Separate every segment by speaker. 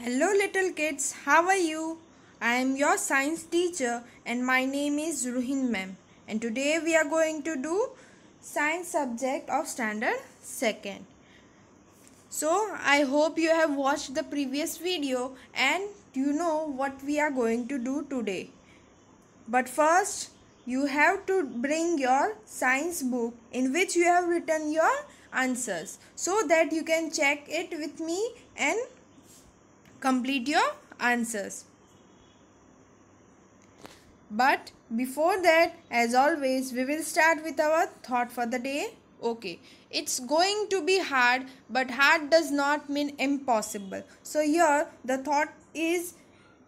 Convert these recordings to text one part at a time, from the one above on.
Speaker 1: Hello little kids, how are you? I am your science teacher and my name is Ruhin ma'am and today we are going to do science subject of standard 2nd. So I hope you have watched the previous video and you know what we are going to do today. But first you have to bring your science book in which you have written your answers so that you can check it with me and complete your answers. But before that, as always, we will start with our thought for the day. Okay, it's going to be hard, but hard does not mean impossible. So, here the thought is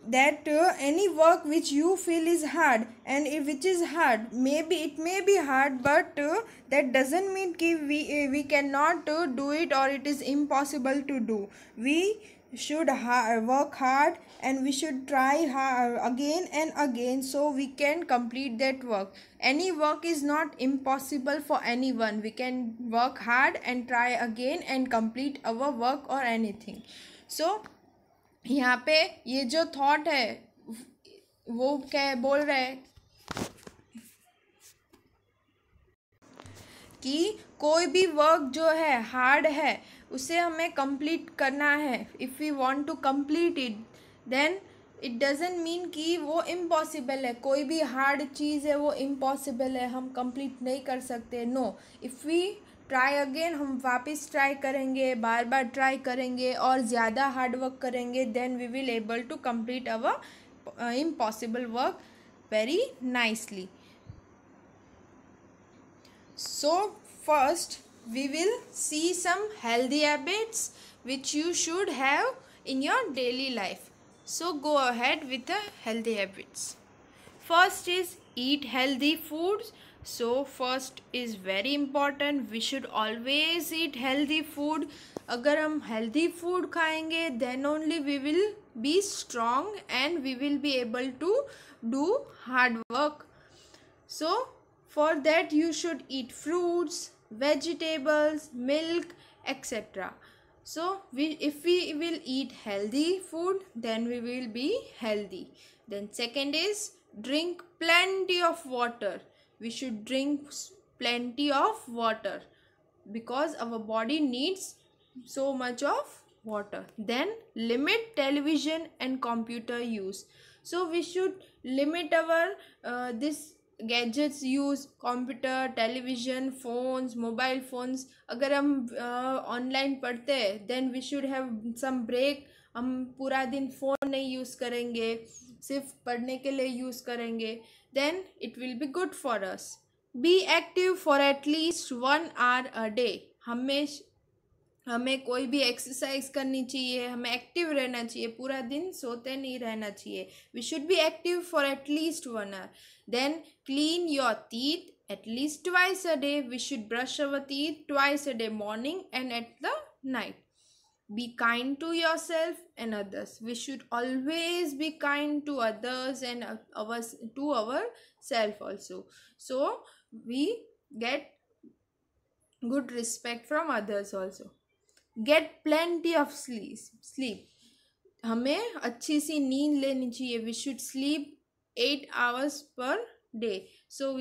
Speaker 1: that uh, any work which you feel is hard and if which is hard maybe it may be hard but uh, that doesn't mean ki we uh, we cannot uh, do it or it is impossible to do we should ha work hard and we should try ha again and again so we can complete that work any work is not impossible for anyone we can work hard and try again and complete our work or anything so यहाँ पे ये जो thought है वो क्या बोल रहे हैं कि कोई भी वर्क जो है हार्ड है उसे हमें कंप्लीट करना है if we want to complete it then it doesn't mean कि वो इम्पॉसिबल है कोई भी हार्ड चीज़ है वो इम्पॉसिबल है हम कंप्लीट नहीं कर सकते no if we try again हम वापस ट्राई करेंगे बार बार ट्राई करेंगे और ज़्यादा हार्ड वर्क करेंगे then we will able to complete our impossible work very nicely so first we will see some healthy habits which you should have in your daily life. So go ahead with the healthy habits. First is eat healthy foods. So first is very important. We should always eat healthy food. अगर हम healthy food खाएंगे then only we will be strong and we will be able to do hard work. So for that you should eat fruits, vegetables, milk, etc. So we, if we will eat healthy food, then we will be healthy. Then second is drink plenty of water. We should drink plenty of water because our body needs so much of water. Then limit television and computer use. So we should limit our uh, this gadgets use computer television phones mobile phones अगर हम online पढ़ते हैं then we should have some break हम पूरा दिन phone नहीं use करेंगे सिर्फ पढ़ने के लिए यूज़ करेंगे then it will be good for us be active for at least one hour a day हमेशा हमें कोई भी एक्सरसाइज करनी चाहिए हमें एक्टिव रहना चाहिए पूरा दिन सोते नहीं रहना चाहिए we should be active for at least one hour then clean your teeth at least twice a day we should brush our teeth twice a day morning and at the night be kind to yourself and others we should always be kind to others and our to self also so we get good respect from others also Get plenty of sleep. Sleep हमें अच्छी सी नींद लेनी चाहिए we should sleep eight hours per day so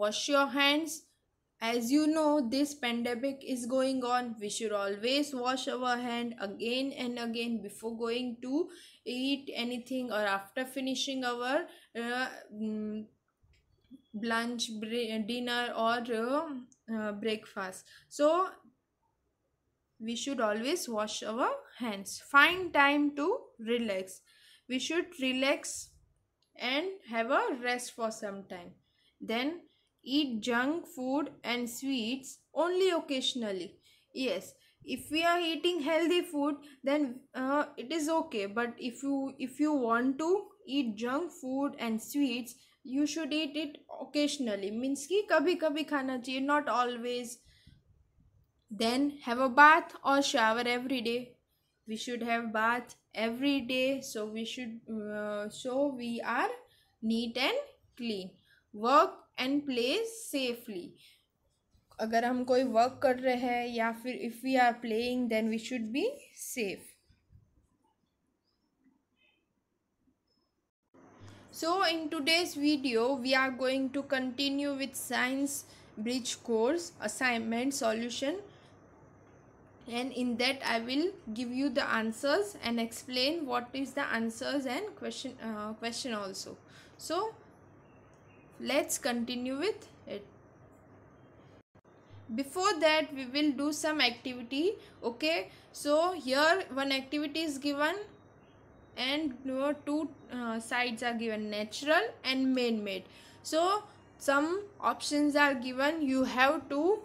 Speaker 1: wash your hands as you know this pandemic is going on we should always wash our hand again and again before going to eat anything or after finishing our uh, mm, lunch dinner or uh, uh, breakfast so we should always wash our hands find time to relax we should relax and have a rest for some time then eat junk food and sweets only occasionally yes if we are eating healthy food then uh, it is okay but if you if you want to eat junk food and sweets you should eat it occasionally means कि कभी कभी खाना चाहिए not always then have a bath और shower every day we should have bath every day so we should so we are neat and clean work and play safely अगर हम कोई वर्क कर रहे हैं या फिर if we are playing then we should be safe So in today's video, we are going to continue with science bridge course assignment solution and in that I will give you the answers and explain what is the answers and question uh, question also. So let's continue with it. Before that we will do some activity okay so here one activity is given and your two uh, sides are given natural and man made so some options are given you have to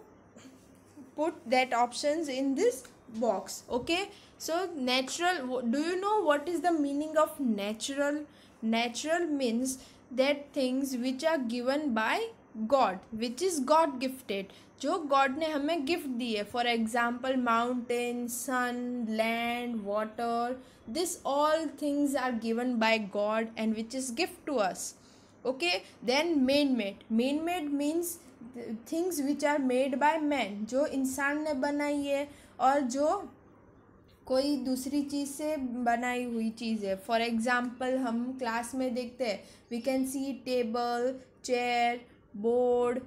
Speaker 1: put that options in this box okay so natural do you know what is the meaning of natural natural means that things which are given by God which is God gifted जो God ने हमें gift दी है for example mountain sun land water this all things are given by God and which is gift to us okay then man made man made means things which are made by man जो इंसान ने बनाई है और जो कोई दूसरी चीज़ से बनाई हुई चीज़ है फॉर एग्ज़ाम्पल हम क्लास में देखते हैं we can see table chair board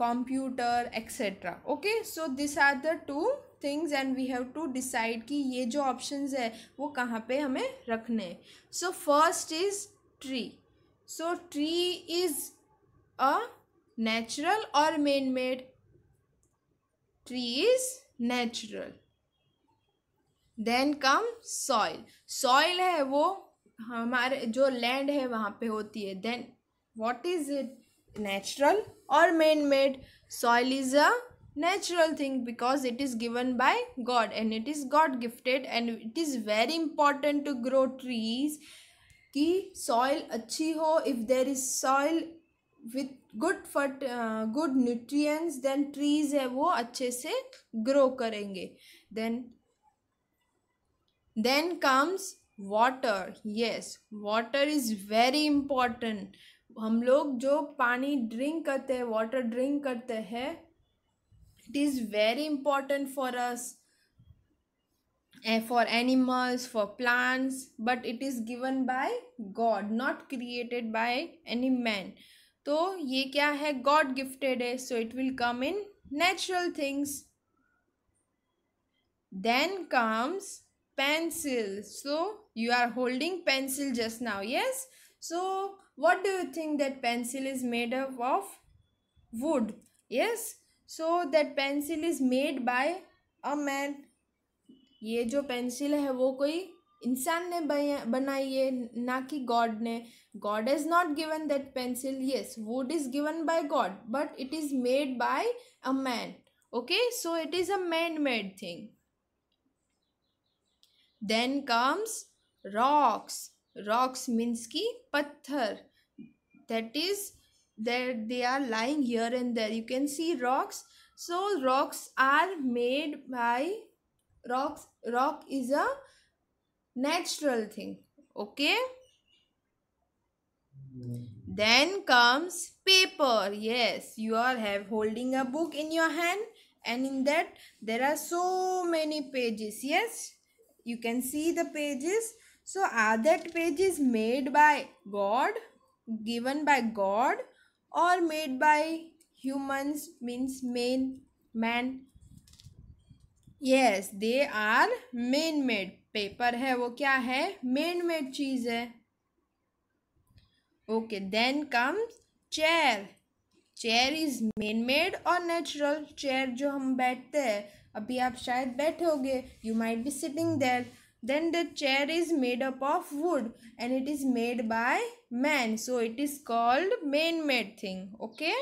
Speaker 1: computer etcetera okay so this are the two things and we have to decide कि ये जो ऑप्शंस है वो कहाँ पे हमें रखने हैं so first is tree so tree is a natural और man made tree is natural then come soil soil है वो हमारे जो लैंड है वहाँ पे होती है then what is it natural or man made soil is a natural thing because it is given by god and it is god gifted and it is very important to grow trees कि soil अच्छी हो if there is soil with good fat good nutrients then trees है वो अच्छे से grow करेंगे then then comes water yes water is very important हम लोग जो पानी ड्रिंक करते हैं वाटर ड्रिंक करते हैं it is very important for us for animals for plants but it is given by God not created by any man तो ये क्या है गॉड गिफ्टेड है so it will come in natural things then comes pencil so you are holding pencil just now yes so what do you think that pencil is made up of wood yes so that pencil is made by a man ये जो pencil है वो कोई इंसान ने बनाई है ना कि गॉड ने God is not given that pencil yes wood is given by God but it is made by a man okay so it is a man made thing then comes rocks rocks means की पत्थर that is that they are lying here and there you can see rocks so rocks are made by rocks rock is a natural thing okay then comes paper yes you are have holding a book in your hand and in that there are so many pages yes you can see the pages so are that pages made by god given by God or made by humans means men, man. Yes, they are man made. Paper है वो क्या है man made चीज है okay then comes chair chair is man made और natural chair जो हम बैठते हैं अभी आप शायद बैठे होगे you might be sitting there Then the chair is made up of wood and it is made by man. So it is called man-made thing. Okay.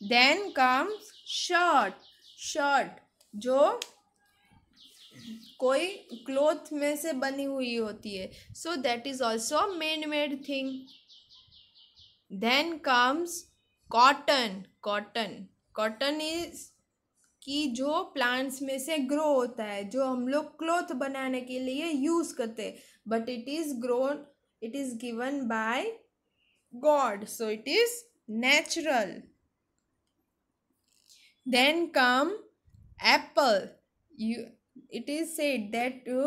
Speaker 1: Then comes shirt. Shirt. जो कोई क्लोथ में से बनी हुई होती है so that is also made made thing then comes cotton cotton cotton is कि जो प्लांट्स में से ग्रो होता है जो हम लोग क्लोथ बनाने के लिए यूज़ करते but it is grow it is given by God so it is natural then come apple you it is said that to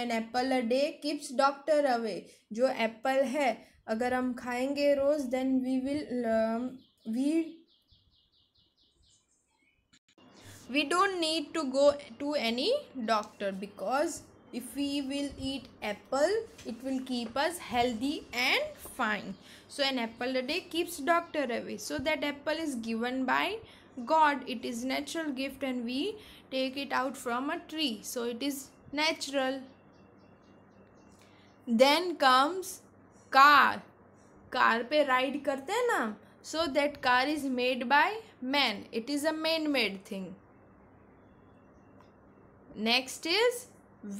Speaker 1: an apple a day keeps doctor away जो apple है अगर हम खाएंगे रोज़ then we will we we don't need to go to any doctor because if we will eat apple it will keep us healthy and fine so an apple a day keeps doctor away so that apple is given by god it is natural gift and we take it out from a tree so it is natural then comes car car pe ride karte na so that car is made by man it is a man made thing Next is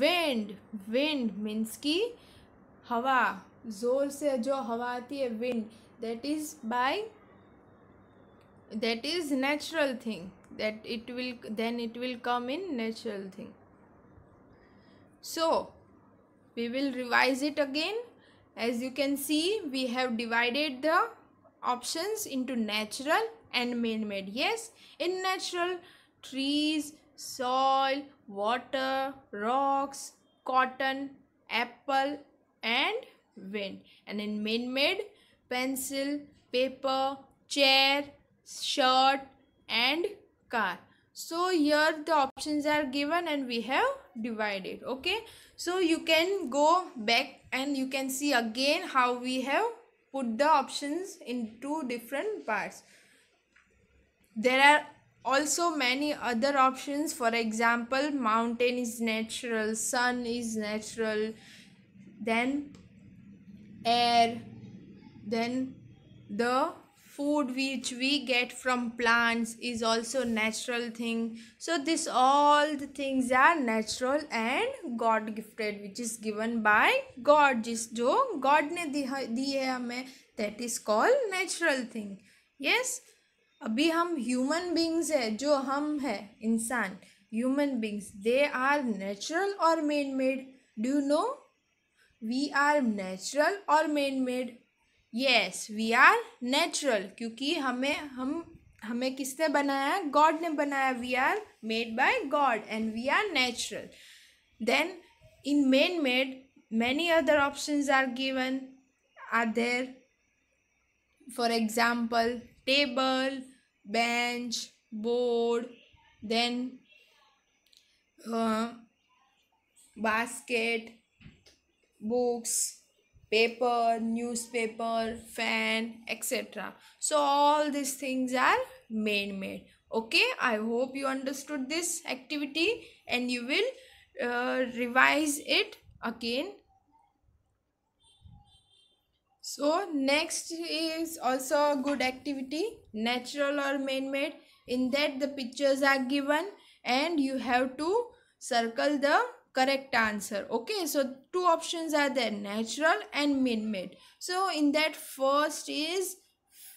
Speaker 1: wind. Wind means ki, हवा जोर से जो हवा आती है wind. That is by, that is natural thing. that it will then it will come in natural thing so we will revise it again as you can see we have divided the options into natural and man-made yes in natural trees soil water, rocks, cotton, apple and wind. And in man-made, pencil, paper, chair, shirt and car. So here the options are given and we have divided. Okay. So you can go back and you can see again how we have put the options in two different parts. There are also many other options for example mountain is natural sun is natural then air then the food which we get from plants is also natural thing so this all the things are natural and god gifted which is given by god just jo god ne diya hai that is called natural thing yes अभी हम human beings है जो हम हैं इंसान human beings they are natural और man made do know we are natural और man made yes we are natural क्योंकि हमें हम हमें किसने बनाया गॉड ने बनाया we are made by God and we are natural then in man made many other option are given are there for example table, bench, board, then uh, basket, books, paper, newspaper, fan, etc. So all these things are man-made. Okay, I hope you understood this activity and you will uh, revise it again so next is also a good activity, natural or man-made. In that the pictures are given and you have to circle the correct answer. Okay, so two options are there, natural and man-made. So in that first is,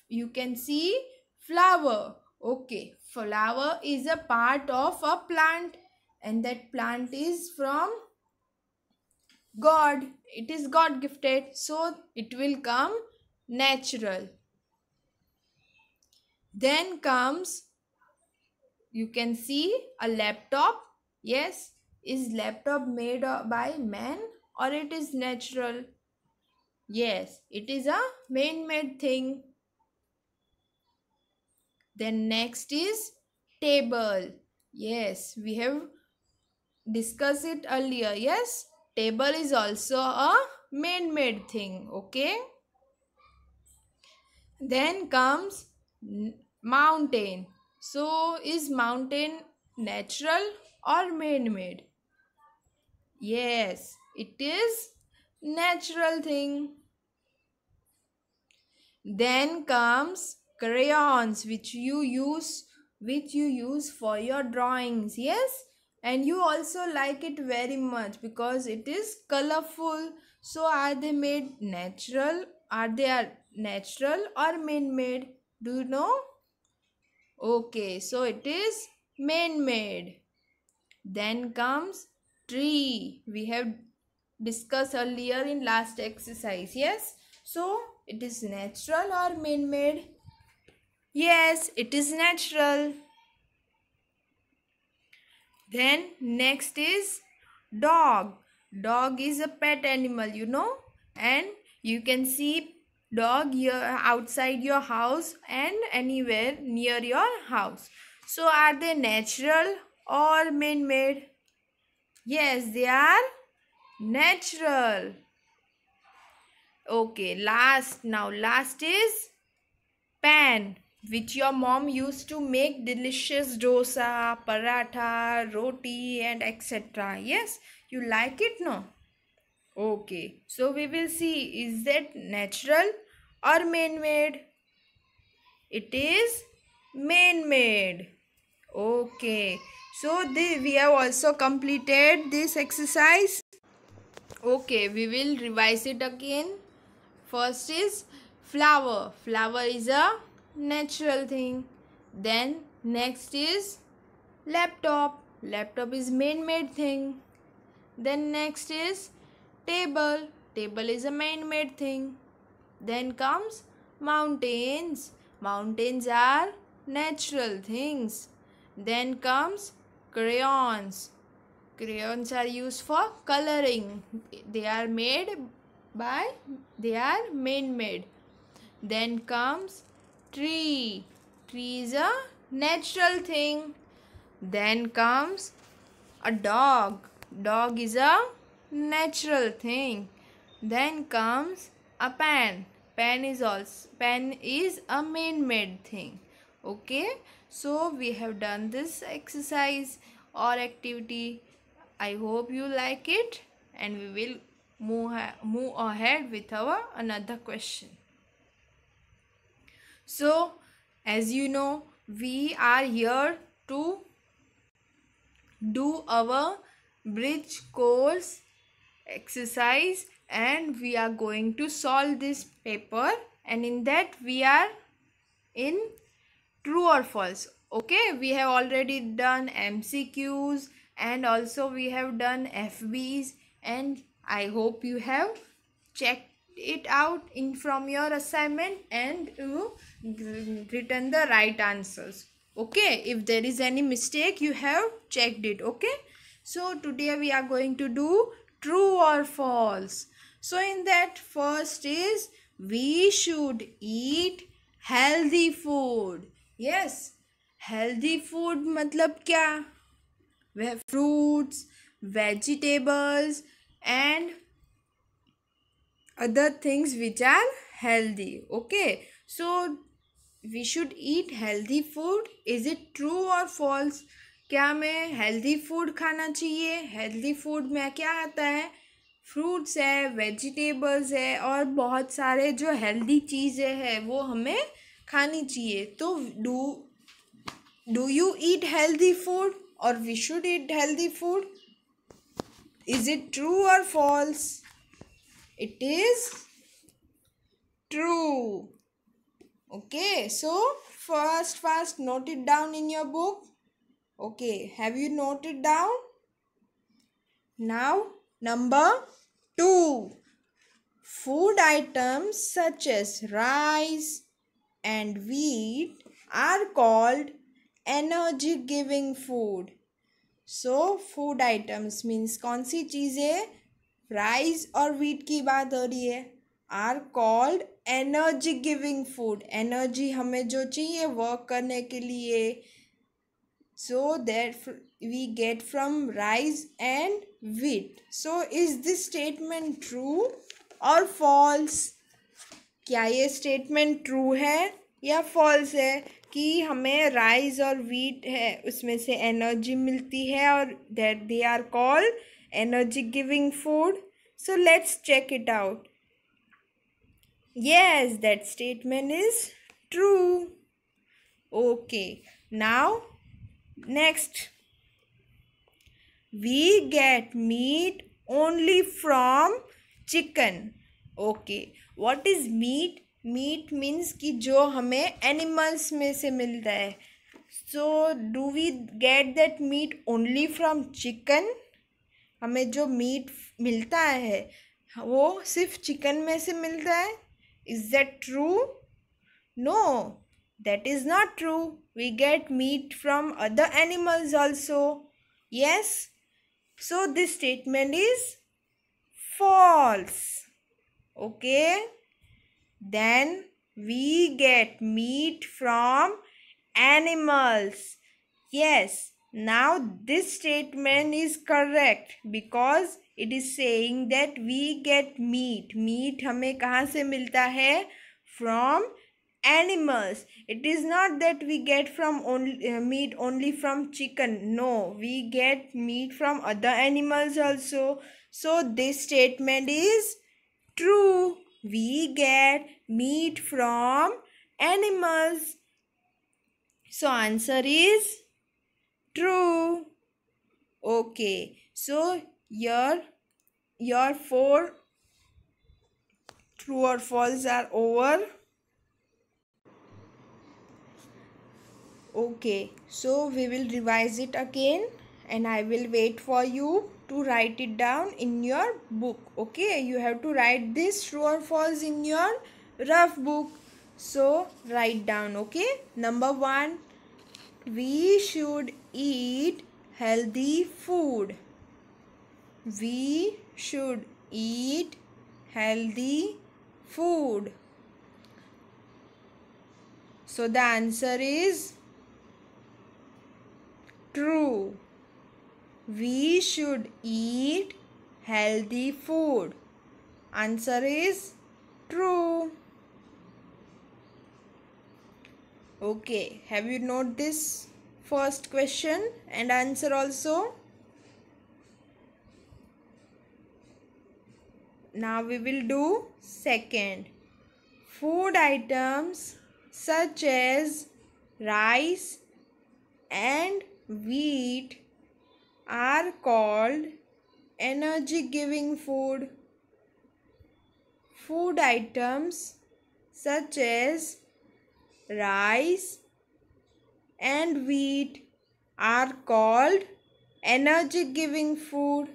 Speaker 1: you can see flower. Okay, flower is a part of a plant and that plant is from God. It is God gifted, so it will come natural. Then comes, you can see a laptop. Yes, is laptop made by man or it is natural? Yes, it is a man-made thing. Then next is table. Yes, we have discussed it earlier. Yes, table is also a man-made thing okay then comes mountain so is mountain natural or man-made yes it is natural thing then comes crayons which you use which you use for your drawings yes and you also like it very much because it is colorful so are they made natural are they are natural or man made do you know okay so it is man made then comes tree we have discussed earlier in last exercise yes so it is natural or man made yes it is natural then next is dog dog is a pet animal you know and you can see dog here outside your house and anywhere near your house so are they natural or man made yes they are natural okay last now last is pan which your mom used to make delicious dosa, paratha, roti and etc. Yes, you like it no? Okay, so we will see is that natural or man-made? It is man-made. Okay, so the, we have also completed this exercise. Okay, we will revise it again. First is flower. Flower is a natural thing then next is laptop laptop is man made thing then next is table table is a man made thing then comes mountains mountains are natural things then comes crayons crayons are used for coloring they are made by they are man made then comes tree. Tree is a natural thing. Then comes a dog. Dog is a natural thing. Then comes a pen. Pen is also pen is a man-made thing. Okay. So we have done this exercise or activity. I hope you like it and we will move, move ahead with our another question so as you know we are here to do our bridge course exercise and we are going to solve this paper and in that we are in true or false okay we have already done mcqs and also we have done fbs and i hope you have checked it out in from your assignment and you written the right answers okay if there is any mistake you have checked it okay so today we are going to do true or false so in that first is we should eat healthy food yes healthy food मतलब क्या fruits vegetables and other things which are healthy okay so we should eat healthy food is it true or false क्या हमें healthy food खाना चाहिए healthy food में क्या आता है फ्रूट्स है वेजिटेबल्स है और बहुत सारे जो हेल्दी चीज़ें हैं वो हमें खानी चाहिए तो do do you eat healthy food और we should eat healthy food is it true और false It is true. Okay, so first, first note it down in your book. Okay, have you noted down? Now, number two. Food items such as rice and wheat are called energy giving food. So, food items means कौन सी चीज़ें rice और wheat की बात हो रही है are called energy giving food energy हमें जो चाहिए वर्क करने के लिए so that we get from rice and wheat so is this statement true और फॉल्स क्या ये स्टेटमेंट ट्रू है या फॉल्स है कि हमें राइस और वीट है उसमें से एनर्जी मिलती है और that they are called energy giving food. So let's check it out. Yes, that statement is true. Okay, now next. We get meat only from chicken. Okay, what is meat? meat means ki jo hame animals में se milta hai so do we get that meat only from chicken हमें जो meet मिलता है वो सिर्फ chicken में से मिलता है is that true no that is not true we get meat from other animals also yes so this statement is false okay then we get meat from animals yes Now this statement is correct because it is saying that we get meat. Meat हमें कहाँ से मिलता है From animals. It is not that we get from only, uh, meat only from chicken. No, we get meat from other animals also. So this statement is true. We get meat from animals. So answer is True. Okay. So your your four true or false are over. Okay. So we will revise it again and I will wait for you to write it down in your book. Okay. You have to write this true or false in your rough book. So write down. Okay. Number one we should eat healthy food. We should eat healthy food. So the answer is true. We should eat healthy food. Answer is true. Okay, have you noted this first question and answer also? Now we will do second. Food items such as rice and wheat are called energy giving food. Food items such as rice and wheat are called energy giving food.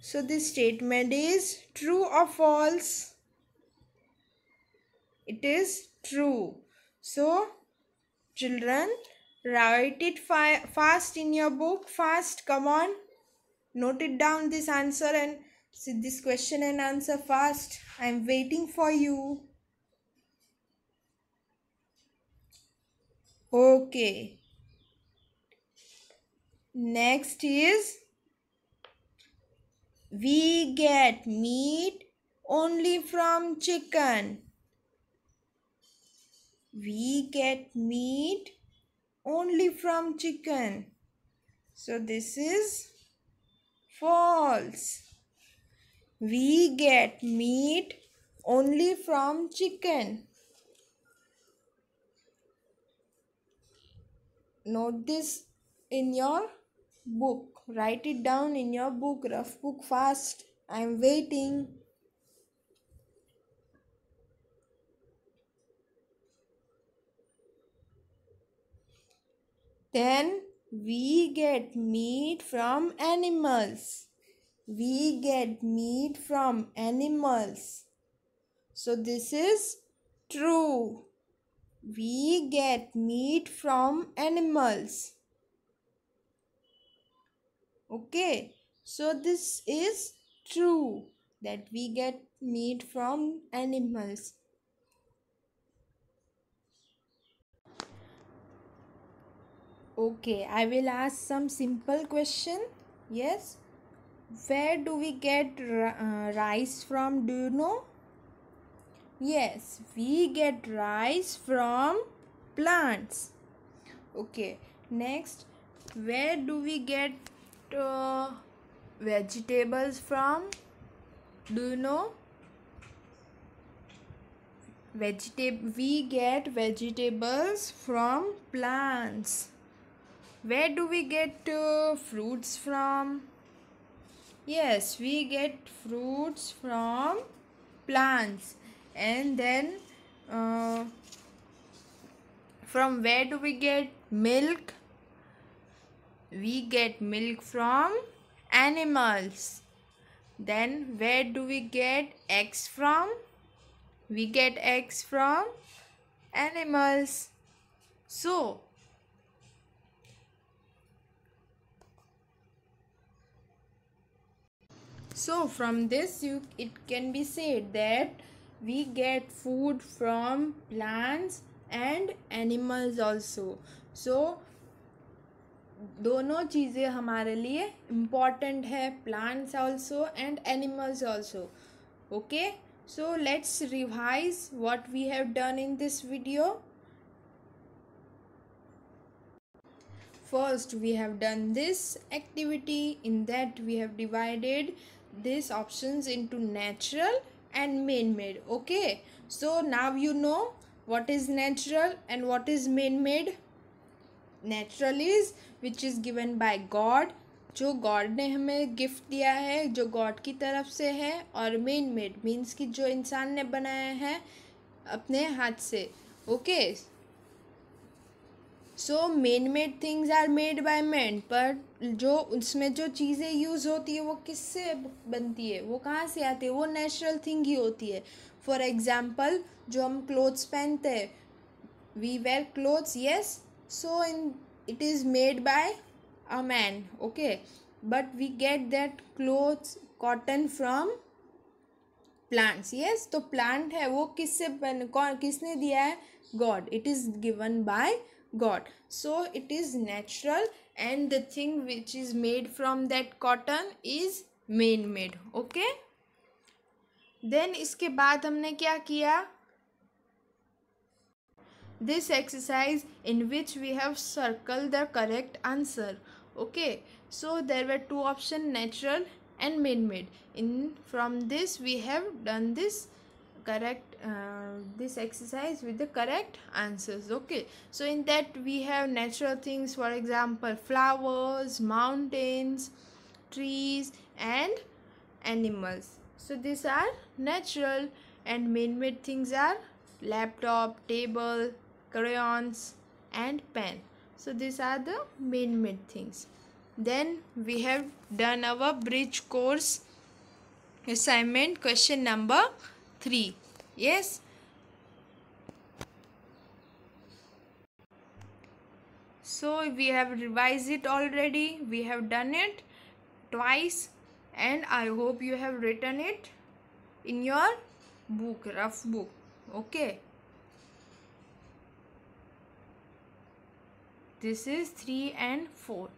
Speaker 1: So this statement is true or false? It is true. So children write it fast in your book. Fast come on. Note it down this answer and see this question and answer fast. I am waiting for you. Okay. Next is we get meat only from chicken. We get meat only from chicken. So this is false. We get meat only from chicken. note this in your book write it down in your book rough book fast i am waiting then we get meat from animals we get meat from animals so this is true we get meat from animals. Okay, so this is true that we get meat from animals. Okay, I will ask some simple question. Yes, where do we get uh, rice from? Do you know? Yes, we get rice from plants. Okay, next, where do we get uh, vegetables from? Do you know? Vegetable. We get vegetables from plants. Where do we get uh, fruits from? Yes, we get fruits from plants and then uh, from where do we get milk we get milk from animals then where do we get eggs from we get eggs from animals so so from this you it can be said that we get food from plants and animals also. So, दोनों चीज़ें हमारे लिए important है plants also and animals also okay so let's revise what we have done in this video First, we have done this activity. In that, we have divided these options into natural and man made okay so now you know what is natural and what is man made natural is which is given by god जो God ने हमें gift दिया है जो God की तरफ से है और मेन मेड मीन्स कि जो इंसान ने बनाया है अपने हाथ से okay okay? So man made things are made by man पर जो उसमें जो चीज़ें यूज़ होती है वो किससे बनती है वो कहाँ से आती है वो नेचुरल थिंग ही होती है फॉर एग्ज़ाम्पल जो हम क्लोथ्स पहनते हैं we wear clothes yes so in it is made by a man okay but we get that clothes cotton from plants yes तो प्लांट है वो किससे बन कौन किसने दिया है God it is given by god so it is natural and the thing which is made from that cotton is man made okay then इसके बाद हमने क्या किया this exercise in which we have circled the correct answer okay so there were two option natural and man made in from this we have done this correct uh, this exercise with the correct answers okay so in that we have natural things for example flowers mountains trees and animals so these are natural and man-made things are laptop table crayons and pen so these are the man-made things then we have done our bridge course assignment question number 3 Yes. So we have revised it already. We have done it twice and I hope you have written it in your book, rough book. Okay. This is 3 and 4.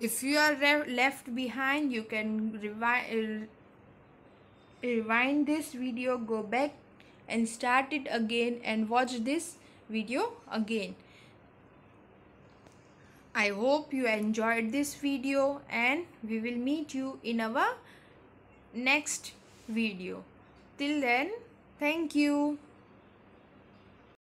Speaker 1: If you are left behind, you can revise rewind this video go back and start it again and watch this video again i hope you enjoyed this video and we will meet you in our next video till then thank you